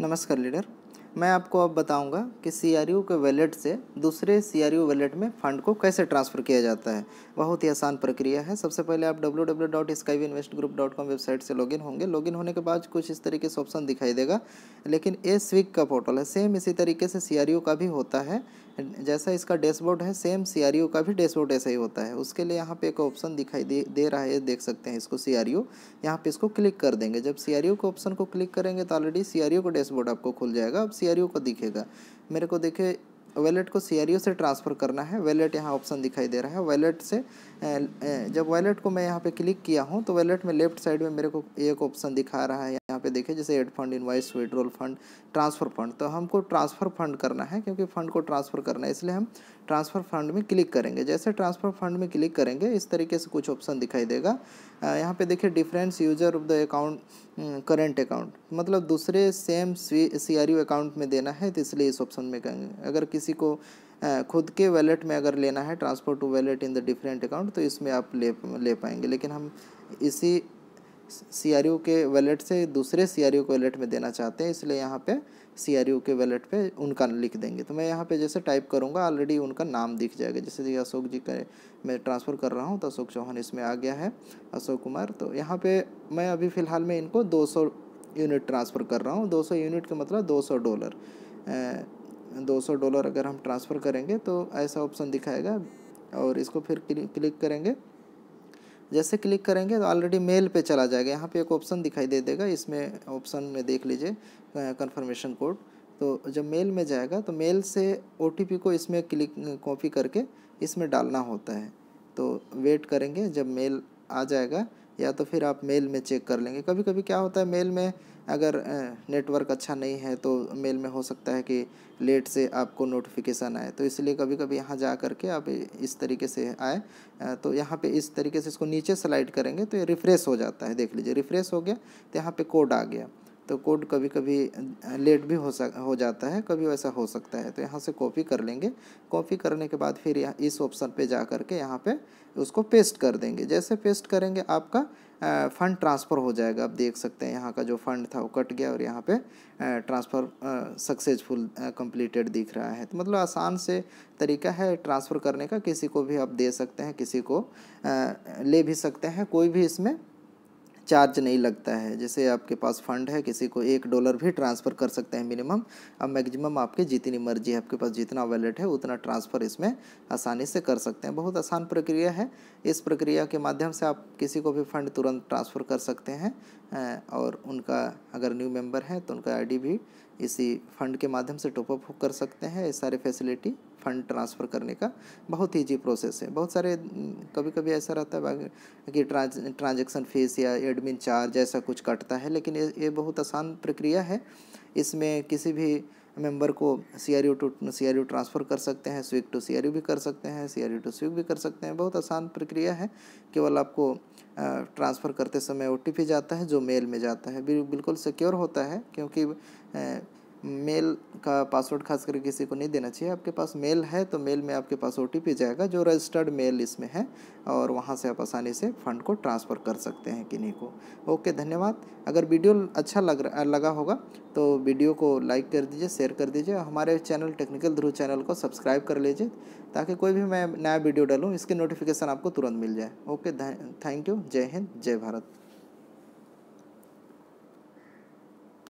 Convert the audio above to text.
नमस्कार लीडर मैं आपको अब बताऊंगा कि सी के वैलेट से दूसरे सी वैलेट में फंड को कैसे ट्रांसफ़र किया जाता है बहुत ही आसान प्रक्रिया है सबसे पहले आप W W dot sky invest group dot com website से लॉगिन होंगे लॉगिन होने के बाद कुछ इस तरीके से ऑप्शन दिखाई देगा लेकिन ए स्विक का पोर्टल है सेम इसी तरीके से सी का भी होता है जैसा इसका डैशबोर्ड है सेम सी का भी डैशबोर्ड ऐसा ही होता है उसके लिए यहाँ पे एक ऑप्शन दिखाई दे दे रहा है देख सकते हैं इसको सी आर यहाँ पे इसको क्लिक कर देंगे जब सी आर के ऑप्शन को क्लिक करेंगे तो ऑलरेडी सी आर का डैशबोर्ड आपको खुल जाएगा अब सी को दिखेगा मेरे को देखे वैलेट को सी से ट्रांसफ़र करना है वैलेट यहाँ ऑप्शन दिखाई दे रहा है वैलेट से जब वैलेट को मैं यहाँ पे क्लिक किया हूँ तो वैलेट में लेफ्ट साइड में मेरे को एक ऑप्शन दिखा रहा है यहाँ पे देखें जैसे add fund invoice withdrawal fund transfer fund तो हमको ट्रांसफ़र फंड करना है क्योंकि फ़ंड को ट्रांसफ़र करना है इसलिए हम ट्रांसफ़र फंड में क्लिक करेंगे जैसे ट्रांसफ़र फंड में क्लिक करेंगे इस तरीके से कुछ ऑप्शन दिखाई देगा यहाँ पे देखिए difference user of the account current account मतलब दूसरे same C R U account में देना है तो इसलिए इस ऑप्शन में कहेंगे अगर किसी को खुद के वैलेट में अगर लेना है transfer to wallet in the different account तो इसमें आप ले ले पाएंगे लेकिन हम इसी सी के वैलेट से दूसरे सी के वैलेट में देना चाहते हैं इसलिए यहाँ पे सी के वैलेट पे उनका लिख देंगे तो मैं यहाँ पे जैसे टाइप करूँगा ऑलरेडी उनका नाम दिख जाएगा जैसे अशोक जी का मैं ट्रांसफ़र कर रहा हूँ तो अशोक चौहान इसमें आ गया है अशोक कुमार तो यहाँ पे मैं अभी फ़िलहाल में इनको सौ यूनिट ट्रांसफ़र कर रहा हूँ सौ यूनिट का मतलब सौ डॉलर 200 डॉलर अगर हम ट्रांसफ़र करेंगे तो ऐसा ऑप्शन दिखाएगा और इसको फिर क्लिक करेंगे जैसे क्लिक करेंगे तो ऑलरेडी मेल पे चला जाएगा यहाँ पे एक ऑप्शन दिखाई दे देगा इसमें ऑप्शन में देख लीजिए कन्फर्मेशन कोड तो जब मेल में जाएगा तो मेल से ओ को इसमें क्लिक कॉपी करके इसमें डालना होता है तो वेट करेंगे जब मेल आ जाएगा या तो फिर आप मेल में चेक कर लेंगे कभी कभी क्या होता है मेल में अगर नेटवर्क अच्छा नहीं है तो मेल में हो सकता है कि लेट से आपको नोटिफिकेशन आए तो इसलिए कभी कभी यहाँ जा कर के आप इस तरीके से आए तो यहाँ पे इस तरीके से इसको नीचे स्लाइड करेंगे तो ये रिफ़्रेश हो जाता है देख लीजिए रिफ़्रेश हो गया तो यहाँ पे कोड आ गया तो कोड कभी कभी लेट भी हो सक हो जाता है कभी वैसा हो सकता है तो यहाँ से कॉपी कर लेंगे कॉपी करने के बाद फिर यहाँ इस ऑप्शन पे जा करके यहाँ पे उसको पेस्ट कर देंगे जैसे पेस्ट करेंगे आपका फ़ंड ट्रांसफ़र हो जाएगा आप देख सकते हैं यहाँ का जो फंड था वो कट गया और यहाँ पे ट्रांसफ़र सक्सेसफुल कंप्लीटेड दिख रहा है तो मतलब आसान से तरीका है ट्रांसफ़र करने का किसी को भी आप दे सकते हैं किसी को आ, ले भी सकते हैं कोई भी इसमें चार्ज नहीं लगता है जैसे आपके पास फंड है किसी को एक डॉलर भी ट्रांसफ़र कर सकते हैं मिनिमम अब मैक्सिमम आपके जितनी मर्जी है आपके पास जितना वैलेट है उतना ट्रांसफ़र इसमें आसानी से कर सकते हैं बहुत आसान प्रक्रिया है इस प्रक्रिया के माध्यम से आप किसी को भी फंड तुरंत ट्रांसफ़र कर सकते हैं और उनका अगर न्यू मेम्बर है तो उनका आई भी इसी फंड के माध्यम से टॉपअप कर सकते हैं ये सारे फैसिलिटी फंड ट्रांसफ़र करने का बहुत ईजी प्रोसेस है बहुत सारे हम्म, कभी कभी ऐसा रहता है कि ट्रांज ट्रांजेक्शन फीस या एडमिन चार्ज ऐसा कुछ कटता है लेकिन ये बहुत आसान प्रक्रिया है इसमें किसी भी मेंबर को C R U to C R U transfer कर सकते हैं स्विक टू सी आर यू भी कर सकते हैं सी आर यू टू स्विक भी कर सकते हैं बहुत आसान प्रक्रिया है केवल आपको ट्रांसफ़र करते समय ओ टी पी जाता है जो मेल में जाता है बिल्कुल सिक्योर होता है क्योंकि मेल का पासवर्ड खास करके किसी को नहीं देना चाहिए आपके पास मेल है तो मेल में आपके पास ओ जाएगा जो रजिस्टर्ड मेल इसमें है और वहाँ से आप आसानी से फंड को ट्रांसफ़र कर सकते हैं किन्हीं को ओके धन्यवाद अगर वीडियो अच्छा लग लगा होगा तो वीडियो को लाइक कर दीजिए शेयर कर दीजिए हमारे चैनल टेक्निकल ध्रुव चैनल को सब्सक्राइब कर लीजिए ताकि कोई भी मैं नया वीडियो डालूँ इसकी नोटिफिकेशन आपको तुरंत मिल जाए ओके थैंक यू जय हिंद जय भारत